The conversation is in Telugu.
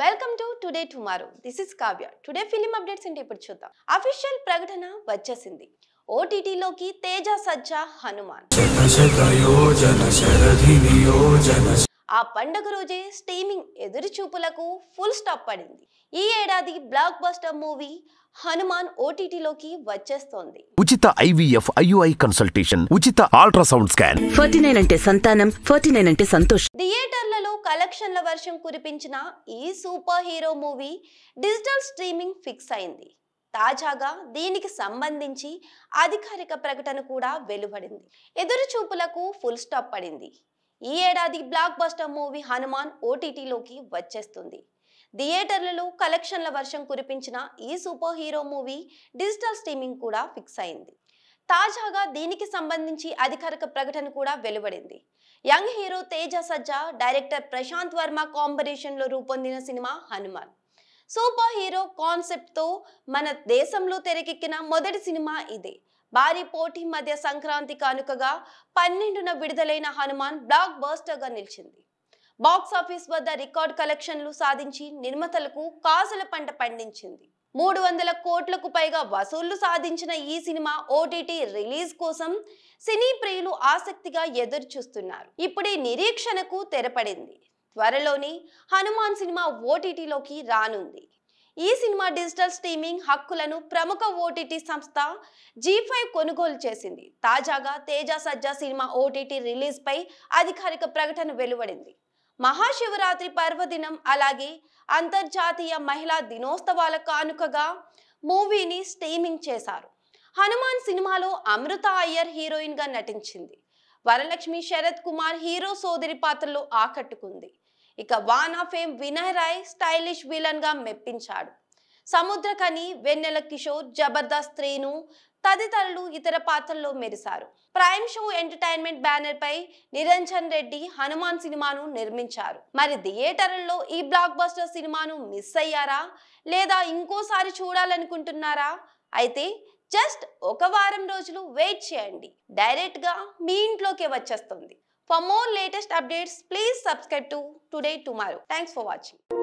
welcome to today tomorrow this is Kavya today film updates ఏంటి ఇప్పుడు చూద్దాం అఫీషియల్ ప్రకటన వచ్చేసింది ఓటీటీలోకి తేజ సజ్జ హనుమాన్ ఆ పండుగ రోజే స్ట్రీమింగ్ ఎదురుచూపులకు ఫుల్ స్టాప్ పడింది ఈ ఏడాది బ్లాక్ బస్టర్ మూవీ హనుమాన్ ఓటీటీలోకి వచ్చేస్తోంది ఉచిత ఐవీఎఫ్ ఐయుఐ కన్సల్టేషన్ ఉచిత అల్ట్రాసౌండ్ స్కాన్ ఫార్టీ నైన్ అంటే సంతానం ఫార్టీ నైన్ అంటే సంతోష్ ది కలెక్షన్ల వర్షం కురిపించిన ఈ superhero movie digital streaming fix అయింది తాజాగా దీనికి సంబంధించి అధికారిక ప్రకటన కూడా వెలువడింది ఎదురు చూపులకు ఫుల్ స్టాప్ పడింది ఈ ఏడాది బ్లాక్ బస్టర్ మూవీ హనుమాన్ ఓటీటీలోకి వచ్చేస్తుంది థియేటర్లలో కలెక్షన్ల వర్షం కురిపించిన ఈ superhero movie digital streaming కూడా ఫిక్స్ అయింది తాజాగా దీనికి సంబంధించి అధికారిక ప్రకటన కూడా వెలువడింది young hero Teja Sajja director Prashanth Varma కాంబినేషన్లో రూపొందిన సినిమా హనుమాన్ సూపర్ హీరో కాన్సెప్ట్తో మన దేశంలో తెరకెక్కిన మొదటి సినిమా ఇదే భారీ పోటీ మధ్య సంక్రాంతి కానుకగా పన్నెండున విడుదలైన హనుమాన్ బ్లాక్ బస్టర్గా నిలిచింది బాక్స్ ఆఫీస్ వద్ద రికార్డ్ కలెక్షన్లు సాధించి నిర్మాతలకు కాసుల పంట పండించింది మూడు వందల కోట్లకు పైగా వసూళ్లు సాధించిన ఈ సినిమా ఓటీటీ రిలీజ్ కోసం సినీ ప్రియులు ఆసక్తిగా ఎదురు చూస్తున్నారు ఇప్పుడే నిరీక్షణకు తెరపడింది త్వరలోనే హనుమాన్ సినిమా ఓటీటీలోకి రానుంది ఈ సినిమా డిజిటల్ స్ట్రీమింగ్ హక్కులను ప్రముఖ ఓటీటీ సంస్థ జీ ఫైవ్ కొనుగోలు చేసింది తాజాగా తేజ సజ్జా సినిమా ఓటీటీ రిలీజ్పై అధికారిక ప్రకటన వెలువడింది మహాశివరాత్రి పర్వదినం అలాగే అంతర్జాతీయ మహిళా దినోత్సవాల కానుకగా మూవీని స్ట్రీమింగ్ చేశారు హనుమాన్ సినిమాలో అమృత అయ్యర్ హీరోయిన్గా నటించింది వరలక్ష్మి శరత్ కుమార్ హీరో సోదరి పాత్రలో ఆకట్టుకుంది ఇక of fame Vinay Rai stylish విలన్గా మెప్పించాడు సముద్రకని వెన్నెల కిషోర్ జబర్దస్త్ స్త్రీను తదితరులు ఇతర పాత్రల్లో మెరిశారు ప్రైమ్ షో ఎంటర్టైన్మెంట్ బ్యానర్ పై నిరంజన్ రెడ్డి హనుమాన్ సినిమాను నిర్మించారు మరి థియేటర్లలో ఈ బ్లాక్ బస్టర్ సినిమాను మిస్ అయ్యారా లేదా ఇంకోసారి చూడాలనుకుంటున్నారా అయితే జస్ట్ ఒక వారం రోజులు వెయిట్ చేయండి డైరెక్ట్గా మీ ఇంట్లోకే వచ్చేస్తుంది for more latest updates please subscribe to today tomorrow thanks for watching